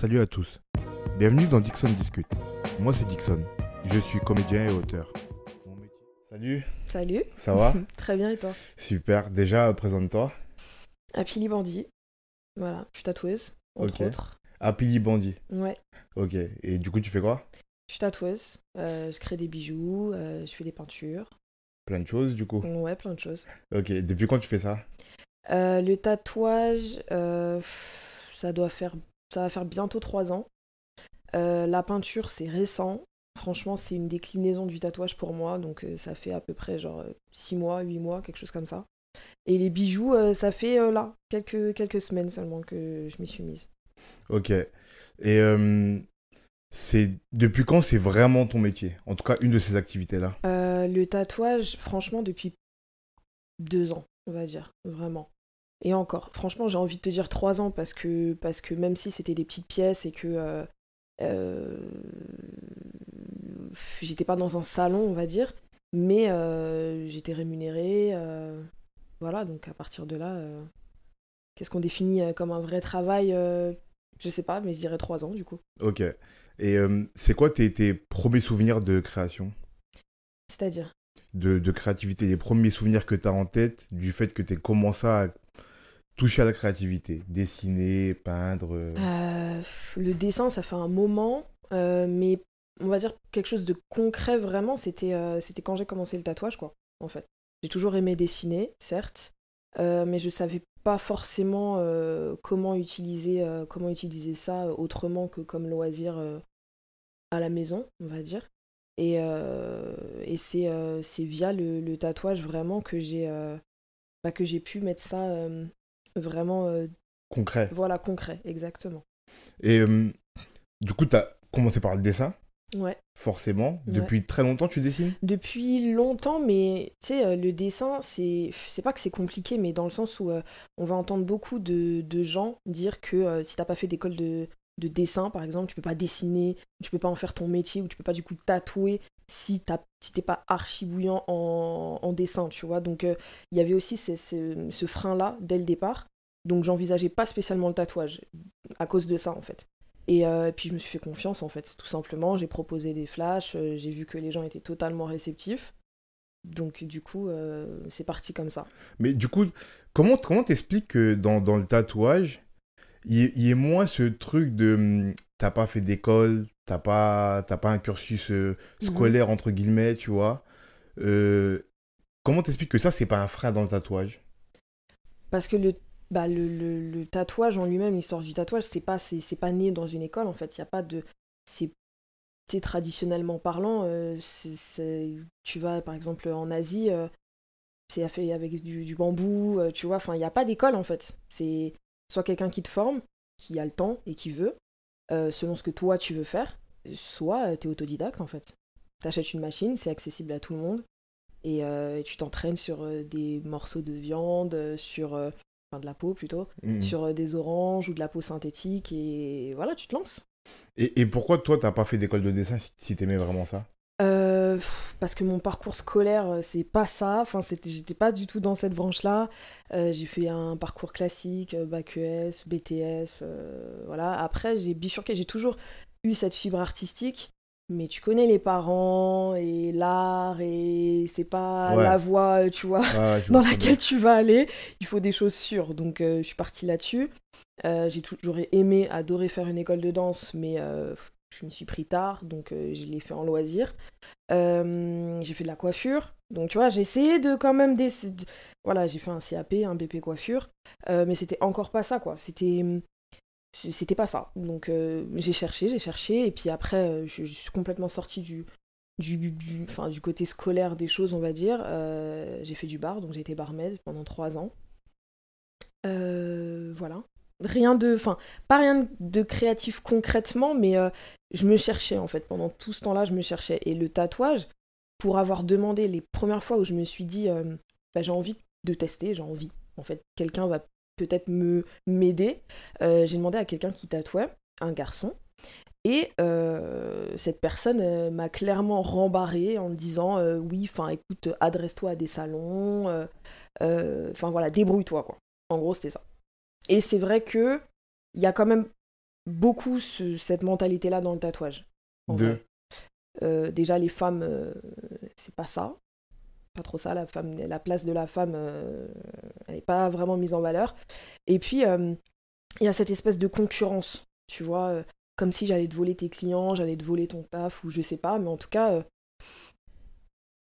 Salut à tous. Bienvenue dans Dixon Discute. Moi c'est Dixon. Je suis comédien et auteur. Salut. Salut. Ça va Très bien et toi Super. Déjà, présente-toi. Apili Bandit. Voilà, je suis tatoueuse, entre Bandit Ouais. Ok. Et du coup, tu fais quoi Je suis tatoueuse. Euh, je crée des bijoux, euh, je fais des peintures. Plein de choses, du coup Ouais, plein de choses. Ok. Depuis quand tu fais ça euh, Le tatouage, ça doit faire ça va faire bientôt trois ans. Euh, la peinture, c'est récent. Franchement, c'est une déclinaison du tatouage pour moi, donc euh, ça fait à peu près genre euh, six mois, huit mois, quelque chose comme ça. Et les bijoux, ça fait là, quelques, quelques semaines seulement que je m'y suis mise. Ok. Et c'est depuis quand c'est vraiment ton métier En tout cas, une de ces activités-là Le tatouage, franchement, depuis deux ans, on va dire, vraiment. Et encore, franchement, j'ai envie de te dire trois ans parce que, parce que même si c'était des petites pièces et que euh, euh, j'étais pas dans un salon, on va dire, mais euh, j'étais rémunérée. voilà, donc à partir de là, qu'est-ce qu'on définit comme un vrai travail Je sais pas, mais je dirais trois ans du coup. Ok. Et c'est quoi tes, premiers souvenirs de création C'est-à-dire de, créativité, les premiers souvenirs que tu as en tête du fait que tu as commencé à toucher à la créativité Dessiner, peindre euh. Euh, Le dessin, ça fait un moment, euh, mais on va dire quelque chose de concret vraiment, c'était quand j'ai commencé le tatouage, quoi, en fait. J'ai toujours aimé dessiner, certes, mais je ne savais pas forcément comment, utiliser, comment utiliser ça autrement que comme loisir à la maison, on va dire. Et, et c'est via le, tatouage vraiment que j'ai bah, pu mettre ça vraiment... Euh, concret. Voilà, concret, exactement. Et euh, du coup, tu as commencé par le dessin Ouais. Forcément. Depuis très longtemps, tu dessines Depuis longtemps, mais tu sais, euh, le dessin, c'est pas que c'est compliqué, mais dans le sens où on va entendre beaucoup de, gens dire que si tu t'as pas fait d'école de, de, dessin, par exemple, tu peux pas dessiner, tu peux pas en faire ton métier, ou tu peux pas du coup tatouer si tu si pas archi bouillant en, en, dessin, tu vois. Donc euh, il y avait aussi ce frein-là dès le départ. Donc j'envisageais pas spécialement le tatouage à cause de ça en fait. Et euh, puis je me suis fait confiance en fait, tout simplement. J'ai proposé des flashs, euh, j'ai vu que les gens étaient totalement réceptifs. Donc du coup, c'est parti comme ça. Mais du coup, comment comment t'expliques que dans, dans le tatouage, il y, y, ait moins ce truc de hum, t'as pas fait d'école, t'as pas, t'as pas un cursus euh, mhm. scolaire, entre guillemets, tu vois. Euh, comment t'expliques que ça, c'est pas un frein dans le tatouage Parce que bah, le, le, tatouage en lui-même, l'histoire du tatouage, c'est pas, c'est, pas né dans une école, en fait. Il y a pas de... C'est, traditionnellement parlant, euh, tu vas, par exemple, en Asie... c'est fait avec du, du bambou, tu vois. Enfin, il n'y a pas d'école en fait. C'est soit quelqu'un qui te forme, qui a le temps et qui veut, euh, selon ce que toi tu veux faire, soit euh, tu es autodidacte en fait. achètes une machine, c'est accessible à tout le monde, et, euh, tu t'entraînes sur des morceaux de viande, sur de la peau plutôt, mmh. sur des oranges ou de la peau synthétique, et voilà, tu te lances. Et, pourquoi toi t'as pas fait d'école de dessin si t'aimais vraiment ça parce que mon parcours scolaire, euh, c'est pas ça. Enfin, j'étais pas du tout dans cette branche-là. Euh, j'ai fait un parcours classique, euh, bac ES, BTS, voilà. Après, j'ai bifurqué, j'ai toujours eu cette fibre artistique, mais tu connais les parents et l'art et c'est pas la voie, tu vois, dans laquelle tu vas aller. Il faut des choses sûres. Donc, je suis partie là-dessus. j'ai toujours aimé, adoré faire une école de danse, mais je me suis pris tard, donc euh, je l'ai fait en loisir. Euh, j'ai fait de la coiffure. Donc, tu vois, j'ai essayé de quand même. Des... Voilà, j'ai fait un CAP, un BP coiffure. Euh, mais c'était encore pas ça, quoi. C'était. Hum, c'était pas ça. Donc, j'ai cherché, j'ai cherché. Et puis après, je, suis complètement sortie du. Du, du, enfin, du côté scolaire des choses, on va dire. j'ai fait du bar, donc j'ai été barmaid pendant trois ans. voilà rien de, enfin, pas rien de créatif concrètement, mais euh, je me cherchais en fait. Pendant tout ce temps-là, je me cherchais. Et le tatouage, pour avoir demandé les premières fois où je me suis dit, euh, bah, j'ai envie de tester, j'ai envie. En fait, quelqu'un va peut-être me m'aider. Euh, j'ai demandé à quelqu'un qui tatouait, un garçon. Et cette personne m'a clairement rembarré en me disant oui, enfin écoute, adresse-toi à des salons, enfin voilà, débrouille-toi quoi. En gros, c'était ça. Et c'est vrai que il y a quand même beaucoup cette mentalité-là dans le tatouage. De... Euh, déjà, les femmes, euh, c'est pas ça. Pas trop ça, la, femme, la place de la femme, euh, elle n'est pas vraiment mise en valeur. Et puis, il y a cette espèce de concurrence, tu vois, comme si j'allais te voler tes clients, j'allais te voler ton taf, ou je sais pas, mais en tout cas,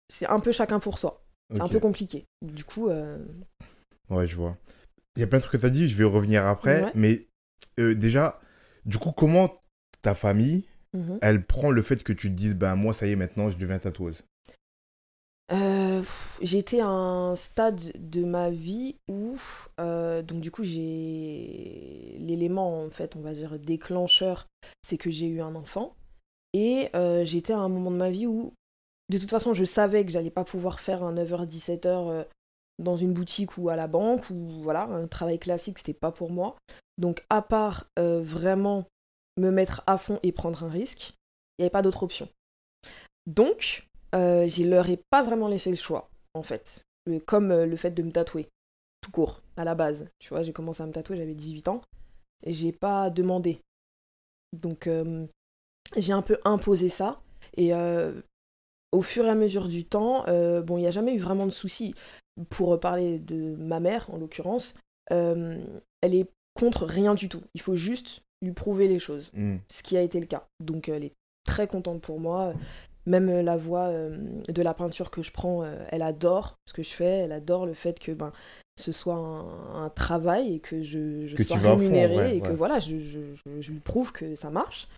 c'est un peu chacun pour soi. C'est un peu compliqué. Du coup. Ouais, je vois. Il y a plein de trucs que tu as dit, je vais revenir après. Mais euh, déjà, du coup, comment ta famille, mhm. elle prend le fait que tu te dises, ben moi, ça y est, maintenant, je deviens tatoueuse euh, J'étais à un stade de ma vie où, euh, donc du coup, j'ai l'élément, en fait, on va dire déclencheur, c'est que j'ai eu un enfant. Et euh, j'étais à un moment de ma vie où, de toute façon, je savais que j'allais pas pouvoir faire un 9h-17h dans une boutique ou à la banque ou voilà un travail classique c'était pas pour moi donc à part euh, vraiment me mettre à fond et prendre un risque il n'y avait pas d'autre option donc euh, je leur ai pas vraiment laissé le choix en fait euh, comme euh, le fait de me tatouer tout court à la base tu vois j'ai commencé à me tatouer j'avais 18 ans et j'ai pas demandé donc j'ai un peu imposé ça et au fur et à mesure du temps, bon, il n'y a jamais eu vraiment de soucis pour parler de ma mère en l'occurrence, euh, elle est contre rien du tout. Il faut juste lui prouver les choses, hmm. ce qui a été le cas. Donc elle est très contente pour moi. Même la voix euh, de la peinture que je prends, euh, elle adore ce que je fais, elle adore le fait que ben, ce soit un, travail et que je, sois rémunérée et que voilà, je, lui prouve que ça marche.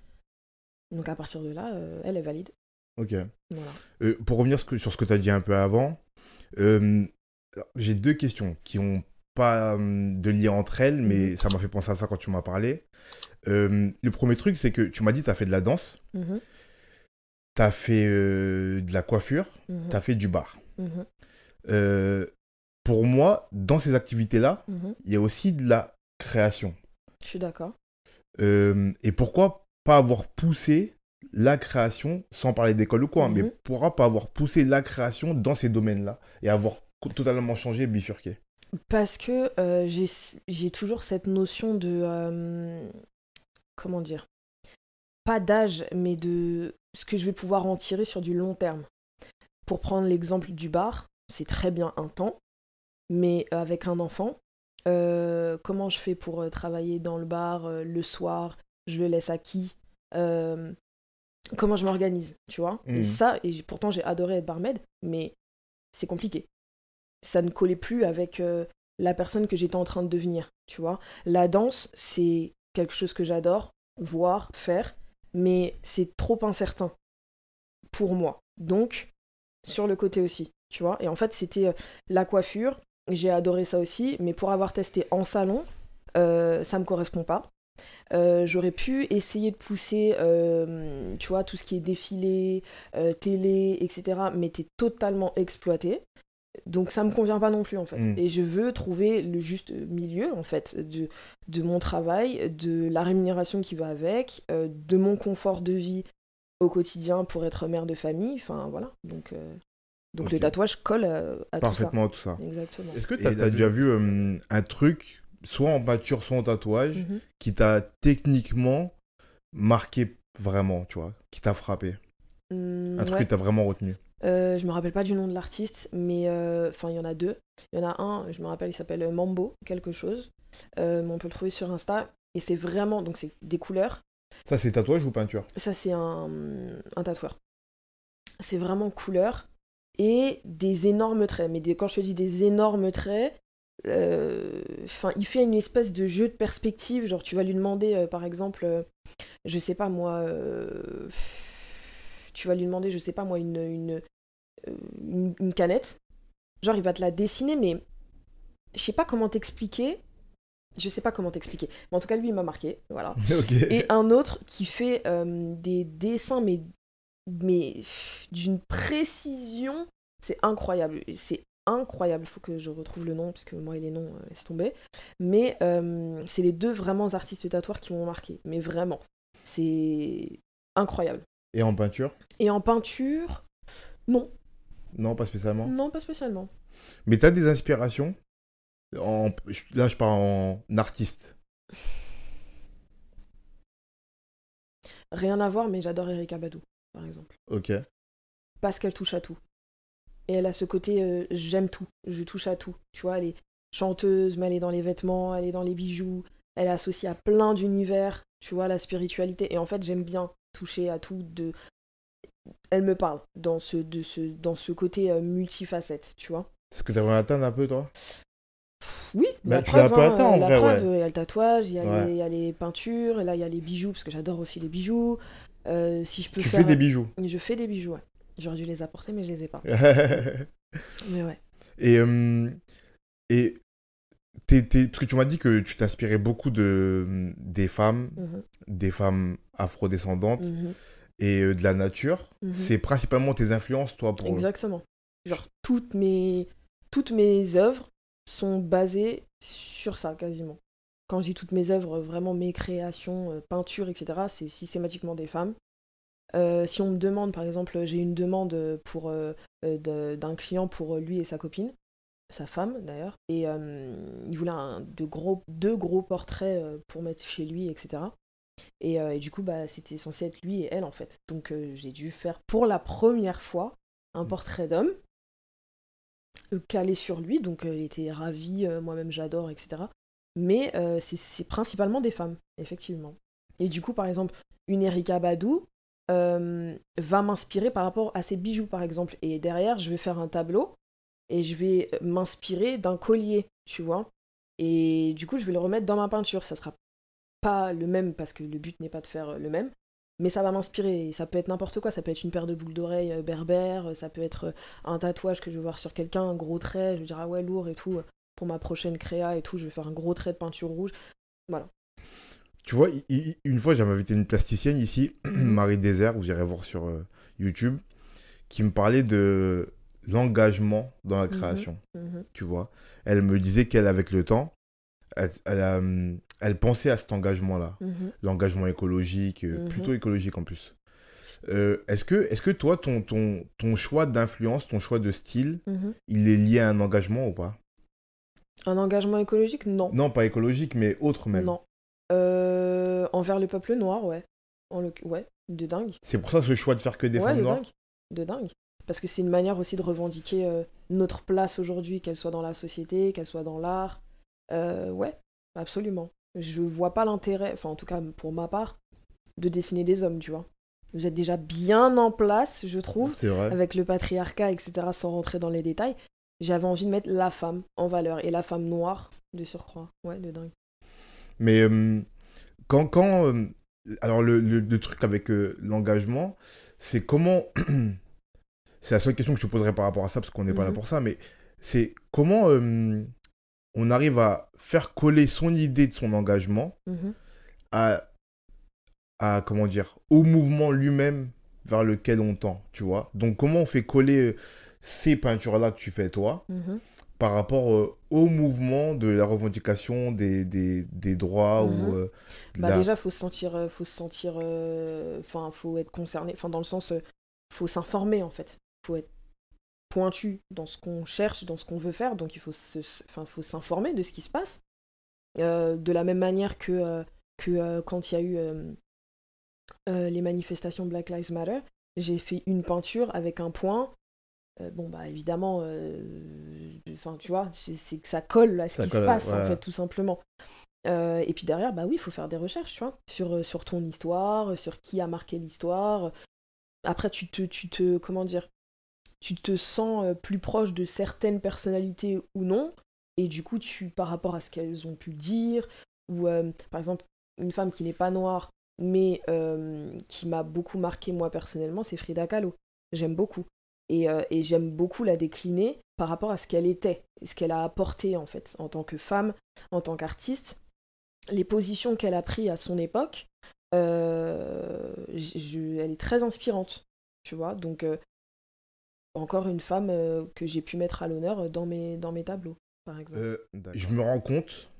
Donc à partir de là, elle est valide. Ok. pour revenir sur ce que tu as dit un peu avant, j'ai deux questions qui n'ont pas hum, de lien entre elles, mais mhm. ça m'a fait penser à ça quand tu m'as parlé. Hum, le premier truc, c'est que tu m'as dit tu as fait de la danse, mhm. tu as fait euh, de la coiffure, mhm. tu as fait du bar. Euh, pour moi, dans ces activités-là, il y a aussi de la création. Je suis d'accord. Hum, et pourquoi pas avoir poussé la création, sans parler d'école ou quoi, hein, mais pourquoi pas avoir poussé la création dans ces domaines-là et avoir totalement changé, bifurqué Parce que euh, j'ai toujours cette notion de. Euh, comment dire Pas d'âge, mais de ce que je vais pouvoir en tirer sur du long terme. Pour prendre l'exemple du bar, c'est très bien un temps, mais avec un enfant, euh, comment je fais pour travailler dans le bar le soir Je le laisse à qui Comment je m'organise, tu vois Et mhm. ça, et pourtant j'ai adoré être barmaid, mais c'est compliqué ça ne collait plus avec euh, la personne que j'étais en train de devenir, tu vois. La danse, c'est quelque chose que j'adore voir, faire, mais c'est trop incertain pour moi. Donc, sur le côté aussi, tu vois. Et en fait, c'était euh, la coiffure, j'ai adoré ça aussi, mais pour avoir testé en salon, euh, ça me correspond pas. Euh, j'aurais pu essayer de pousser, tu vois, tout ce qui est défilé, télé, etc. Mais t'es totalement exploité. Donc ça me convient pas non plus en fait. Mm. Et je veux trouver le juste milieu en fait de, mon travail, de la rémunération qui va avec, euh, de mon confort de vie au quotidien pour être mère de famille. Enfin voilà. Donc, euh, donc le tatouage colle à, tout ça. Parfaitement tout ça. Exactement. Est-ce que tu as, déjà vu euh, un truc, soit en peinture, soit en tatouage, mm-hmm. qui t'a techniquement marqué vraiment, tu vois, qui t'a frappé mm, Un truc qui que vraiment retenu euh, je me rappelle pas du nom de l'artiste, mais euh, enfin, il y en a deux. Il y en a un, je me rappelle, il s'appelle Mambo, quelque chose. mais euh, on peut le trouver sur Insta. Et c'est vraiment, donc c'est des couleurs. Ça, c'est tatouage ou peinture Ça, c'est un, un tatoueur. C'est vraiment couleurs et des énormes traits. Mais quand je te dis des énormes traits, enfin, il fait une espèce de jeu de perspective. Genre, tu vas lui demander, par exemple, je sais pas moi tu vas lui demander, je sais pas moi, une, euh, une, une, canette. Genre, il va te la dessiner, mais je sais pas comment t'expliquer. Je sais pas comment t'expliquer. Mais en tout cas, lui, il m'a marqué. Voilà. Et un autre qui fait euh, des dessins, mais, mais d'une précision, c'est incroyable. C'est incroyable. Il faut que je retrouve le nom, puisque moi et les noms, euh, laisse tomber. Mais c'est les deux vraiment artistes tatoueurs qui m'ont marqué. Mais vraiment. C'est incroyable. Et en peinture Et en peinture, non. Non, pas spécialement Non, pas spécialement. Mais t'as des inspirations Là, je parle en artiste. Rien à voir, mais j'adore Erika Badou, par exemple. Ok. Parce qu'elle touche à tout. Et elle a ce côté euh, j'aime tout, je touche à tout. Tu vois, elle est chanteuse, mais elle est dans les vêtements, elle est dans les bijoux, elle est associée à plein d'univers, tu vois, la spiritualité. Et en fait, j'aime bien toucher à tout, de... elle me parle dans ce, de ce, dans ce côté euh, multifacette, tu vois. C'est ce que tu aimerais atteindre un peu, toi oui, bah, la tu preuve, hein, atteint, il y a le tatouage, il y, a les peintures, et là il y a les bijoux, parce que j'adore aussi les bijoux. Euh, si je peux tu fais des bijoux Je fais des bijoux, ouais. J'aurais dû les apporter, mais je les ai pas. mais ouais. Et, euh, et parce que tu m'as dit que tu t'inspirais beaucoup de, des femmes, mhm. des femmes afrodescendantes descendantes mhm. et euh, de la nature. Mhm. C'est principalement tes influences, toi, pour... Exactement. Genre, toutes mes, toutes mes œuvres sont basées sur ça, quasiment. Quand je dis toutes mes œuvres, vraiment mes créations, euh, peintures, etc., c'est systématiquement des femmes. Euh, si on me demande, par exemple, j'ai une demande pour d'un client pour lui et sa copine, sa femme d'ailleurs, et euh, il voulait gros, deux gros portraits euh, pour mettre chez lui, etc. Euh, et, du coup, bah, c'était censé être lui et elle en fait. Donc j'ai dû faire pour la première fois un mm. portrait d'homme calé sur lui, donc il était ravi, moi-même j'adore, etc. Mais c'est principalement des femmes, effectivement. Et du coup, par exemple, une Erika Badou va m'inspirer par rapport à ses bijoux, par exemple. Et derrière, je vais faire un tableau et je vais euh, m'inspirer d'un collier, tu vois. Et du coup, je vais le remettre dans ma peinture. Ça sera pas le même parce que le but n'est pas de faire euh, le même, mais ça va m'inspirer. Ça peut être n'importe quoi. Ça peut être une paire de boules d'oreilles euh, berbères, ça peut être un tatouage que je vais voir sur quelqu'un, un gros trait. Je vais dire ah ouais lourd et tout. Pour ma prochaine créa et tout, je vais faire un gros trait de peinture rouge. Voilà. Tu vois, une fois, j'avais invité une plasticienne ici, Marie Désert, vous irez voir sur YouTube, qui me parlait de l'engagement dans la mmh création. Mmh tu vois Elle me disait qu'elle, avec le temps, elle, hum, pensait à cet engagement-là. Mmh l'engagement écologique, euh, plutôt écologique en plus. Euh, est-ce que, est que toi, ton, ton, ton choix d'influence, ton choix de style, il est lié à un engagement ou pas Un engagement écologique Non. Non, pas écologique, mais autre même. Non. Euh, envers le peuple noir, ouais. Ouais, de dingue. C'est pour ça ce choix de faire que des ouais, de dingue. De dingue. Parce que c'est une manière aussi de revendiquer euh, notre place aujourd'hui, qu'elle soit dans la société, qu'elle soit dans l'art. Euh, ouais, absolument. Je vois pas l'intérêt, enfin en tout cas pour ma part, de dessiner des hommes, tu vois. Vous êtes déjà bien en place, je trouve, avec le patriarcat, etc., sans rentrer dans les détails. J'avais envie de mettre la femme en valeur, et la femme noire de surcroît. Ouais, de dingue. Mais euh, quand... quand alors le, truc avec l'engagement, c'est comment... c'est la seule question que je te poserai par rapport à ça, parce qu'on n'est pas là mhm. pour ça, mais c'est comment euh, on arrive à faire coller son idée de son engagement mhm. à, à, comment dire, au mouvement lui-même vers lequel on tend, tu vois. Donc comment on fait coller euh, ces peintures-là que tu fais toi mhm. par rapport euh, au mouvement de la revendication des, des, droits ou bah, déjà faut sentir faut se sentir enfin faut être concerné enfin dans le sens faut s'informer en fait être pointu dans ce qu'on cherche, dans ce qu'on veut faire, donc il faut faut s'informer de ce qui se passe. Euh, de la même manière que, euh, que euh, quand il y a eu les manifestations Black Lives Matter, j'ai fait une peinture avec un point. bon, bah évidemment, enfin tu vois, c'est que ça colle à ce qui se passe, en fait, tout simplement. et puis derrière, bah oui, il faut faire des recherches, tu vois, sur, sur ton histoire, sur qui a marqué l'histoire. Après, tu te, tu te, comment dire, tu te sens euh, plus proche de certaines personnalités ou non, et du coup, tu, par rapport à ce qu'elles ont pu dire, ou euh, par exemple, une femme qui n'est pas noire, mais euh, qui m'a beaucoup marqué moi personnellement, c'est Frida Kahlo. J'aime beaucoup. Et, et j'aime beaucoup la décliner par rapport à ce qu'elle était, ce qu'elle a apporté en fait, en tant que femme, en tant qu'artiste, les positions qu'elle a prises à son époque, elle est très inspirante, tu vois. Donc encore une femme euh, que j'ai pu mettre à l'honneur dans mes, dans mes tableaux, par exemple. Euh, je me rends compte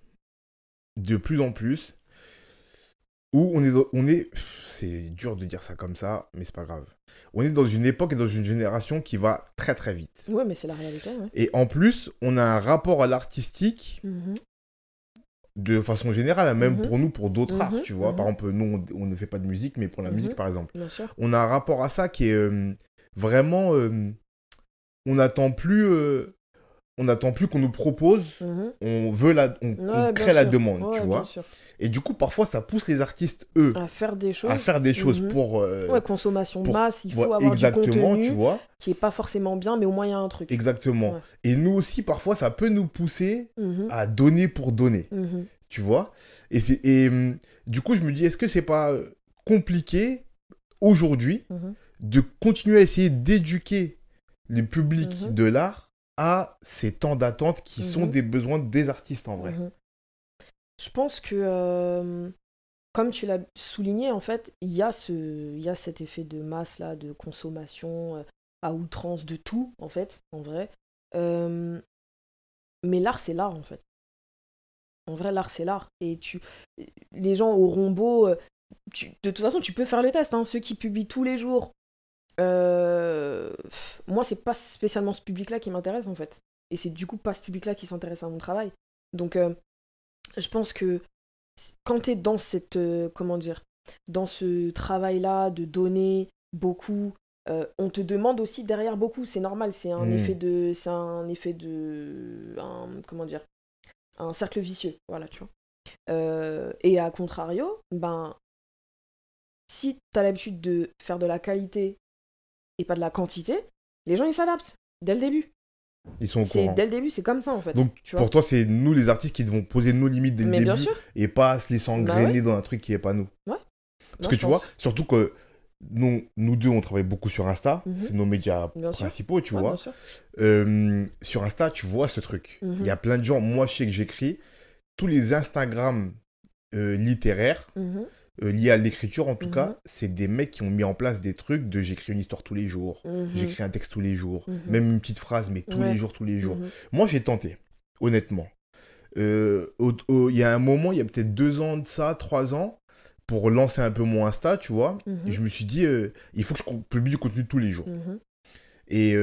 de plus en plus où on est, on est, c'est dur de dire ça comme ça, mais c'est pas grave. On est dans une époque et dans une génération qui va très très vite. Oui, mais c'est la réalité. Et en plus, on a un rapport à l'artistique mhm. de façon générale, même mhm. pour nous, pour d'autres arts, mhm. tu vois. Par exemple, nous, on, ne fait pas de musique, mais pour la musique, par exemple, on a un rapport à ça qui est euh, vraiment on n'attend plus. Euh, plus qu'on nous propose, mhm. on veut la, on, crée la demande, tu vois. Et du coup, parfois, ça pousse les artistes eux à faire des choses, à faire des choses mhm. pour euh, ouais, consommation pour, masse. Il faut avoir exactement, du contenu tu vois, qui est pas forcément bien, mais au moins il y a un truc. Exactement. Et nous aussi, parfois, ça peut nous pousser mhm. à donner pour donner, tu vois. Et et hum, du coup, je me dis, est-ce que c'est pas euh, compliqué aujourd'hui de continuer à essayer d'éduquer le public mhm. de l'art à ces temps d'attente qui sont mhm. des besoins des artistes en vrai. Mhm. Je pense que, comme tu l'as souligné, en fait, il y, a y a cet effet de masse, là, de consommation euh, à outrance de tout, en fait, en vrai. mais l'art, c'est l'art, en fait. En vrai, l'art, c'est l'art. Et tu, les gens au beau euh, de toute façon, tu peux faire le test. Hein. Ceux qui publient tous les jours euh, moi, c'est pas spécialement ce public-là qui m'intéresse en fait. Et c'est du coup pas ce public-là qui s'intéresse à mon travail. Donc, euh, je pense que quand t'es dans cette. Euh, comment dire Dans ce travail-là de donner beaucoup, euh, on te demande aussi derrière beaucoup. C'est normal, c'est un hmm. effet de. C'est un effet de. comment dire Un cercle vicieux. Voilà, tu vois. et à contrario, ben, si tu l'habitude de faire de la qualité et pas de la quantité, les gens ils s'adaptent dès le début. Ils sont au Dès le début, c'est comme ça en fait. Donc pour toi, c'est nous les artistes qui devons poser nos limites dès le début et pas se laisser bah engrainer dans un truc qui n'est pas nous. Ouais. Parce que tu vois, surtout que nous, nous deux, on travaille beaucoup sur Insta. Mhm. C'est nos médias principaux, tu vois. Euh, sur Insta, tu vois ce truc. Mhm. Il y a plein de gens, moi je sais que j'écris, tous les Instagram euh, littéraires, mhm. Euh, lié à l'écriture en tout cas, mhm. c'est des mecs qui ont mis en place des trucs de j'écris une histoire tous les jours, mhm. j'écris un texte tous les jours, mhm. même une petite phrase, mais tous les jours, tous les jours. Moi, j'ai tenté, honnêtement. Euh, il y a un moment, il y a peut-être deux ans de ça, trois ans, pour lancer un peu mon Insta, tu vois, et je me suis dit, euh, il faut que je publie du contenu tous les jours. Et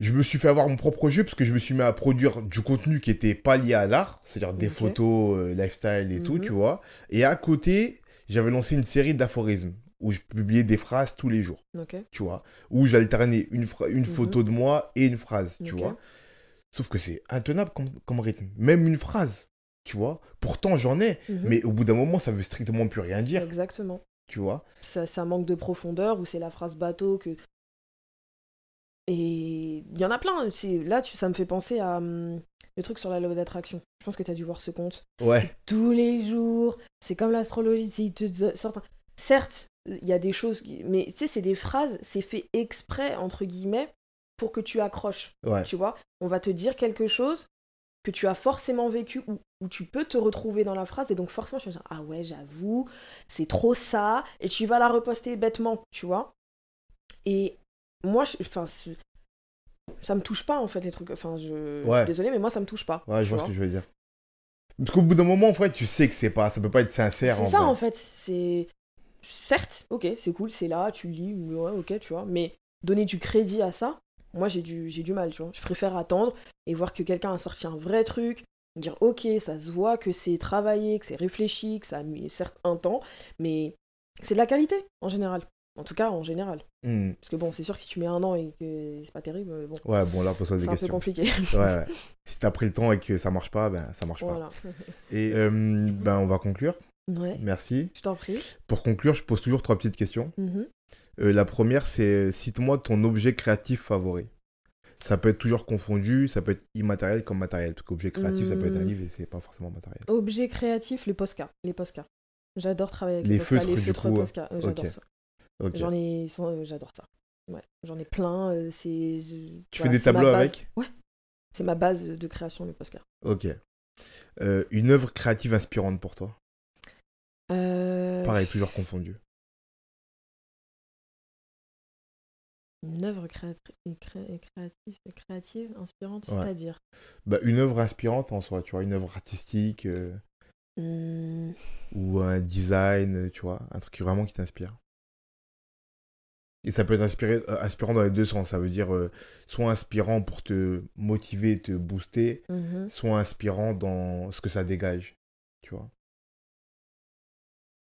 je me suis fait avoir mon propre jeu parce que je me suis mis à produire du contenu qui était pas lié à l'art, c'est-à-dire des photos, euh, lifestyle et tout, mhm. tu vois. Et à côté, j'avais lancé une série d'aphorismes où je publiais des phrases tous les jours, tu vois, où j'alternais une, mhm. photo de moi et une phrase, tu vois. Sauf que c'est intenable comme, rythme, même une phrase, tu vois. Pourtant, j'en ai, mhm. mais au bout d'un moment, ça veut strictement plus rien dire. Exactement. Tu vois ça, ça manque de profondeur, ou c'est la phrase bateau que et il y en a plein. Là, ça me fait penser à hum, le truc sur la loi d'attraction. Je pense que tu as dû voir ce compte. Ouais. Tous les jours, c'est comme l'astrologie, Certes, il y a des choses, mais tu sais, c'est des phrases, c'est fait exprès, entre guillemets, pour que tu accroches. Tu vois, on va te dire quelque chose que tu as forcément vécu ou, tu peux te retrouver dans la phrase et donc forcément tu vas dire ah ouais j'avoue c'est trop ça et tu vas la reposter bêtement tu vois et moi, ça enfin, ça me touche pas en fait les trucs. Enfin, je, suis désolé, mais moi ça me touche pas. Ouais, je vois, ce que je veux dire. Parce qu'au bout d'un moment, en fait, tu sais que c'est pas, ça peut pas être sincère. C'est ça en fait. C'est certes, ok, c'est cool, c'est là, tu lis, ouais, ok, tu vois. Mais donner du crédit à ça, moi j'ai du, j'ai du mal, tu vois. Je préfère attendre et voir que quelqu'un a sorti un vrai truc, dire ok, ça se voit que c'est travaillé, que c'est réfléchi, que ça a mis certes un temps, mais c'est de la qualité en général. En tout cas, en général. Hmm. Parce que bon, c'est sûr que si tu mets un an et que c'est pas terrible, euh, bon. Ouais, bon, là, pose des questions. C'est un peu compliqué. ouais, ouais. Si t'as pris le temps et que ça marche pas, ben ça marche voilà. pas. Et euh, ben, on va conclure. Merci. Je t'en prie. Pour conclure, je pose toujours trois petites questions. Mm-hmm. Euh, la première, c'est cite-moi ton objet créatif favori. Ça peut être toujours confondu, ça peut être immatériel comme matériel. Parce qu'objet créatif, ça peut être un mm. livre et c'est pas forcément matériel. Objet créatif, les Posca. Les Posca. J'adore travailler avec les, les feutres, les du Posca. J'adore ça. J'en ai, euh, j'adore ça. j'en ai plein. Euh, c'est. Tu fais des tableaux avec Ouais. C'est ma base de création, le poster. Ok. Euh, une œuvre créative inspirante pour toi Pareil, toujours confondu. Une œuvre créative, inspirante, c'est-à-dire bah, Une œuvre inspirante en soi, tu vois, une œuvre artistique. Mmh. Ou un design, tu vois, un truc vraiment qui t'inspire. Et ça peut être euh, inspirant dans les deux sens. Ça veut dire euh, soit inspirant pour te motiver, te booster, mhm. soit inspirant dans ce que ça dégage. Tu vois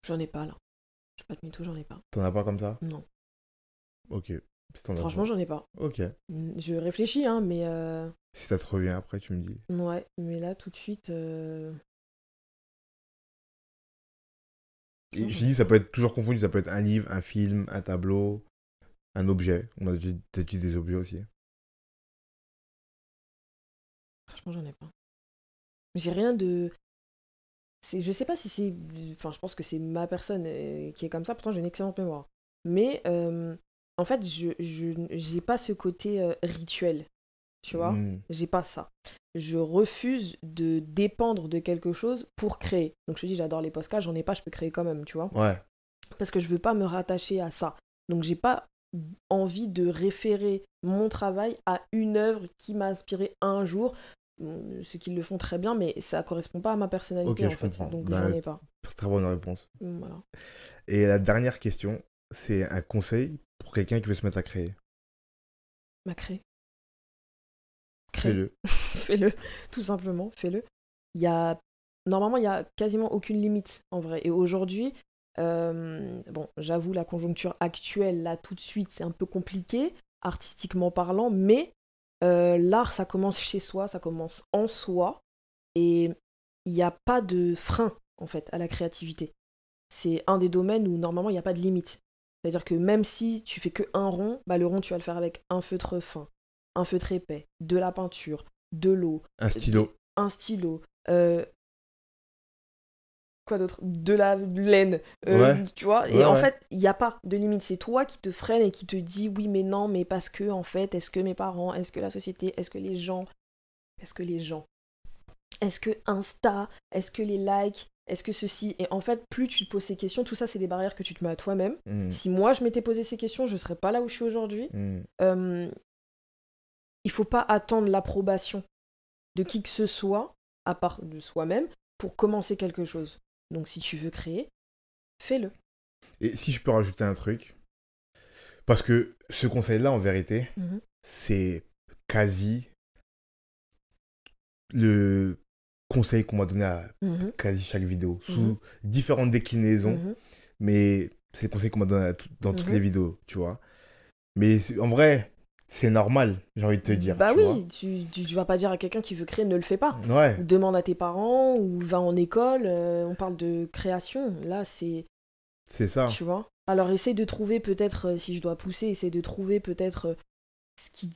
J'en ai pas là. Je sais pas de mytho, j'en ai pas. T'en as pas comme ça Non. Ok. Franchement, j'en ai pas. Ok. Je réfléchis, hein, mais. Euh, si ça te revient après, tu me dis. Ouais, mais là, tout de suite. je dis, ça peut être toujours confondu, ça peut être un livre, un film, un tableau, un objet. On a déjà dit des objets aussi. Franchement, j'en ai pas. J'ai rien de. Je sais pas si c'est. Enfin, je pense que c'est ma personne euh, qui est comme ça, pourtant j'ai une excellente mémoire. Mais euh, en fait, je j'ai pas ce côté euh, rituel. Tu vois hmm. J'ai pas ça. Je refuse de dépendre de quelque chose pour créer. Donc je dis, j'adore les postcards j'en ai pas, je peux créer quand même, tu vois Ouais. Parce que je veux pas me rattacher à ça. Donc j'ai pas envie de référer mon travail à une œuvre qui m'a inspiré un jour. Euh, ce qu'ils le font très bien, mais ça correspond pas à ma personnalité Ok, je Comprends. Donc bah, j'en ai pas. Très bonne réponse. Et la dernière question, c'est un conseil pour quelqu'un qui veut se mettre à créer. M'a bah, Crée. Fais-le. fais-le, tout simplement, fais-le. Il y a... Normalement, il n'y a quasiment aucune limite en vrai. Et aujourd'hui, euh, bon, j'avoue, la conjoncture actuelle, là, tout de suite, c'est un peu compliqué, artistiquement parlant, mais euh, l'art, ça commence chez soi, ça commence en soi, et il n'y a pas de frein, en fait, à la créativité. C'est un des domaines où, normalement, il n'y a pas de limite. C'est-à-dire que même si tu fais que un rond, bah, le rond, tu vas le faire avec un feutre fin, un feutre épais, de la peinture, de l'eau. Un stylo. Un stylo. Euh, quoi d'autre De la laine, euh, tu vois. Et en fait, il n'y a pas de limite. C'est toi qui te freine et qui te dit oui, mais non, mais parce que, en fait, est-ce que mes parents, est-ce que la société, est-ce que les gens, est-ce que les gens, est-ce que Insta, est-ce que les likes, est-ce que ceci Et en fait, plus tu te poses ces questions, tout ça, c'est des barrières que tu te mets à toi-même. Mm. Si moi, je m'étais posé ces questions, je ne serais pas là où je suis aujourd'hui. Il mm. ne euh, il faut pas attendre l'approbation de qui que ce soit, à part de soi-même, pour commencer quelque chose. Donc si tu veux créer, fais-le. Et si je peux rajouter un truc, parce que ce conseil-là, en vérité, mhm. c'est quasi le conseil qu'on m'a donné à mhm. quasi chaque vidéo, sous mhm. différentes déclinaisons, mais c'est le conseil qu'on m'a donné dans toutes les vidéos, tu vois. Mais en vrai, c'est normal, j'ai envie de te bah dire. Bah oui, Tu, tu, vas pas dire à quelqu'un qui veut créer ne le fais pas. Demande à tes parents ou va en école. Euh, on parle de création. Là, c'est. C'est ça. Tu vois. Alors essaye de trouver peut-être, euh, si je dois pousser, essaye de trouver peut-être euh, ce qui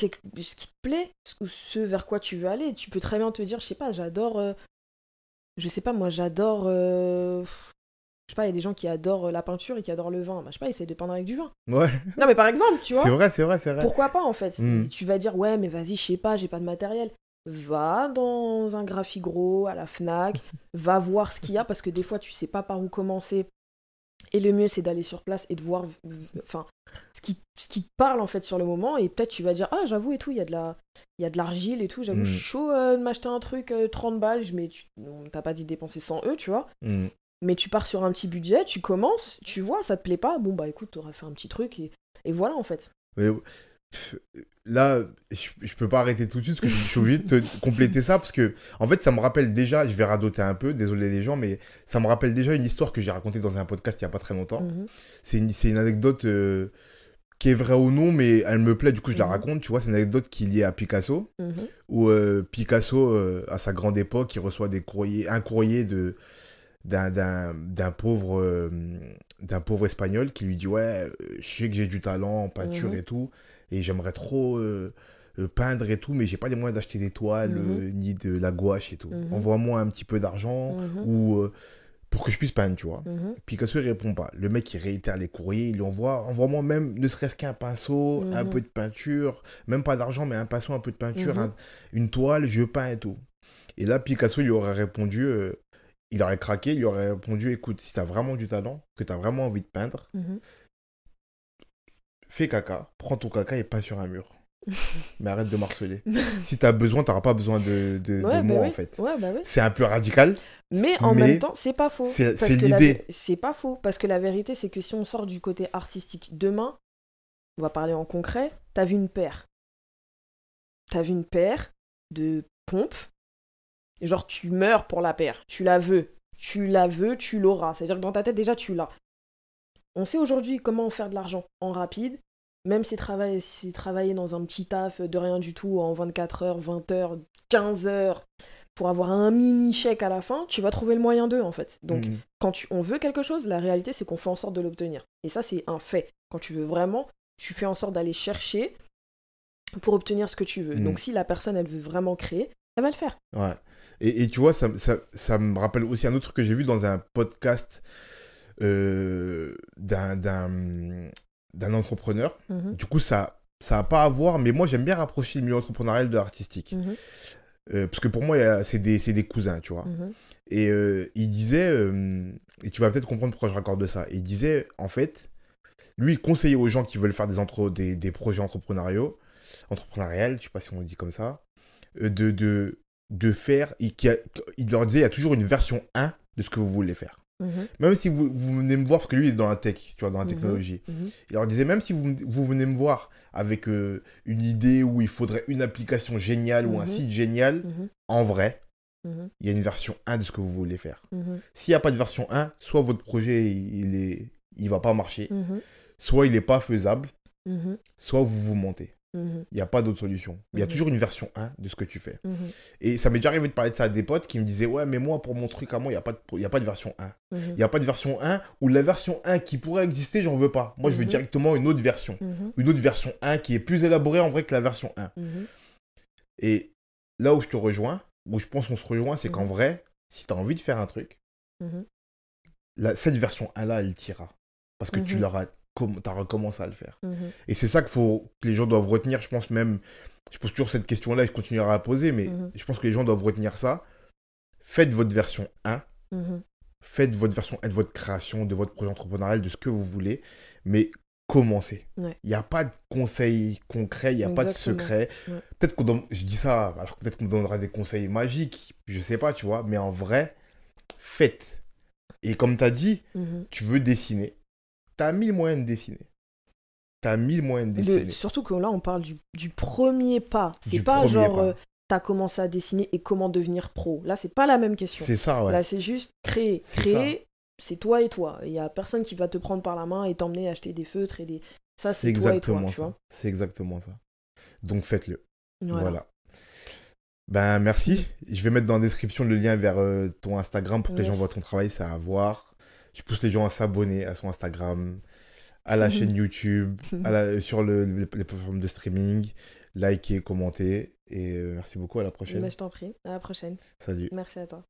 ce qui te plaît ou ce vers quoi tu veux aller. Tu peux très bien te dire, je sais pas, j'adore. je sais pas, moi, j'adore sais pas, il y a des gens qui adorent la peinture et qui adorent le vin. Bah, je sais pas, essaye de peindre avec du vin. Ouais. Non, mais par exemple, tu vois. C'est vrai, c'est vrai, c'est vrai. Pourquoi pas, en fait hmm. Si tu vas dire, ouais, mais vas-y, je sais pas, j'ai pas de matériel. Va dans un gros à la Fnac, va voir ce qu'il y a, parce que des fois, tu sais pas par où commencer. Et le mieux, c'est d'aller sur place et de voir enfin, ce, qui, ce qui te parle, en fait, sur le moment. Et peut-être, tu vas dire, ah, j'avoue, et tout, il y a de la il y a de l'argile et tout, j'avoue, je suis hmm. chaud euh, de m'acheter un truc 30 euh, balles, mais tu... t'as pas dit dépenser 100 eux tu vois. Hmm mais tu pars sur un petit budget, tu commences, tu vois, ça te plaît pas, bon bah écoute, t'auras fait un petit truc et, et voilà en fait. là, je, peux pas arrêter tout de suite parce que je, suis obligé de compléter ça parce que, en fait, ça me rappelle déjà, je vais radoter un peu, désolé les gens, mais ça me rappelle déjà une histoire que j'ai racontée dans un podcast il y a pas très longtemps. Mhm. C'est une, anecdote euh, qui est vraie ou non, mais elle me plaît, du coup, je la mhm. raconte. Tu vois, c'est une anecdote qui est liée à Picasso, mhm. où euh, Picasso, euh, à sa grande époque, il reçoit des courriers, un courrier de d'un pauvre, euh, d'un pauvre espagnol qui lui dit Ouais, euh, je sais que j'ai du talent en peinture mhm. et tout, et j'aimerais trop euh, peindre et tout, mais j'ai pas les moyens d'acheter des toiles mhm. ni de la gouache et tout. Mhm. Envoie-moi un petit peu d'argent ou. pour que je puisse peindre, tu vois. Picasso, il répond pas. Le mec, il réitère les courriers, il lui envoie, envoie-moi même, ne serait-ce qu'un pinceau, un peu de peinture, même pas d'argent, mais un pinceau, un peu de peinture, une toile, je peins et tout. Et là, Picasso lui aurait répondu, il aurait craqué, il aurait répondu écoute, si t'as vraiment du talent, que tu as vraiment envie de peindre, mhm. fais caca, prends ton caca et peins sur un mur. mais arrête de marceler. si t'as besoin, t'auras pas besoin de, de, bah moi, en fait. Bah c'est un peu radical. Mais en même temps, c'est pas faux. C'est l'idée. C'est pas faux. Parce que la vérité, c'est que si on sort du côté artistique demain, on va parler en concret, T'as vu une paire. T'as vu une paire de pompes Genre, tu meurs pour la paire. Tu la veux. Tu la veux, tu l'auras. C'est-à-dire que dans ta tête, déjà, tu l'as. On sait aujourd'hui comment faire de l'argent en rapide, même si c'est si travailler dans un petit taf de rien du tout en 24 heures, 20 heures, 15 heures pour avoir un mini chèque à la fin, tu vas trouver le moyen d'eux en fait. Donc mhm. quand tu, on veut quelque chose, la réalité c'est qu'on fait en sorte de l'obtenir. Et ça c'est un fait. Quand tu veux vraiment, tu fais en sorte d'aller chercher pour obtenir ce que tu veux. Mhm. Donc si la personne elle veut vraiment créer, elle va le faire. Ouais. Et, tu vois, ça, ça, me rappelle aussi un autre que j'ai vu dans un podcast euh, d'un entrepreneur. Mhm. Du coup, ça ça n'a pas à voir, mais moi j'aime bien rapprocher le milieu entrepreneurial de l'artistique. Mhm. Euh, parce que pour moi, c'est des, des, cousins, tu vois. Mhm. Et euh, il disait, euh, et tu vas peut-être comprendre pourquoi je raccorde ça, il disait, en fait, lui, il conseillait aux gens qui veulent faire des, entre des, des projets entrepreneuriaux, entrepreneurial, je sais pas si on dit comme ça, de, de, de faire, et qui il leur disait, il y a toujours une version 1 de ce que vous voulez faire. Mhm. Même si vous, venez me voir, parce que lui, il est dans la tech, tu vois, dans la mhm. technologie. Mhm. Il leur disait, même si vous, venez me voir avec euh, une idée où il faudrait une application géniale ou un site génial, en vrai, il y a une version 1 de ce que vous voulez faire. S'il n'y a pas de version 1, soit votre projet, il ne il va pas marcher, soit il n'est pas faisable, soit vous vous montez. Mhm. Il n'y a pas d'autre solution. Il y a mhm. toujours une version 1 de ce que tu fais. Mhm. Et ça m'est déjà arrivé de parler de ça à des potes qui me disaient Ouais, mais moi, pour mon truc à moi, il n'y a, pas de, a pas de version 1. Il n'y a pas de version 1 ou la version 1 qui pourrait exister, j'en veux pas. Moi, je veux directement une autre version. Une autre version 1 qui est plus élaborée en vrai que la version 1. Et là où je te rejoins, où je pense qu'on se rejoint, c'est qu'en vrai, si tu as envie de faire un truc, cette version 1-là, elle tira. Parce que tu l'auras t'as recommencé à le faire. Mmh et c'est ça qu'il faut, que les gens doivent retenir, je pense même, je pose toujours cette question-là et je continuerai à la poser, mais mmh je pense que les gens doivent retenir ça. Faites votre version 1, mmh faites votre version 1 de votre création, de votre projet entrepreneurial, de ce que vous voulez, mais commencez. Il n'y a pas de conseils concrets, il n'y a pas de secret. Peut-être qu'on je dis ça, alors peut-être qu'on me donnera des conseils magiques, je sais pas, tu vois, mais en vrai, faites. Et comme tu as dit, tu veux dessiner T'as mille moyens de dessiner. T'as mille moyens de dessiner. surtout que là, on parle du, premier pas. C'est pas genre euh, t'as commencé à dessiner et comment devenir pro. Là, c'est pas la même question. C'est ça, Là, c'est juste créer. Créer, c'est toi et toi. Il y a personne qui va te prendre par la main et t'emmener acheter des feutres et des. Ça, c'est toi et toi, tu vois. C'est exactement ça. Donc, faites-le. voilà. Ben merci. Je vais mettre dans la description le lien vers euh, ton Instagram pour que les gens voient ton travail, ça à voir je pousse les gens à s'abonner à son Instagram, à la mhm. chaîne YouTube, mhm. sur les, plateformes de streaming, liker, commenter. Et euh, merci beaucoup, à la prochaine. Bah, je t'en prie, à la prochaine. Salut. Merci à toi.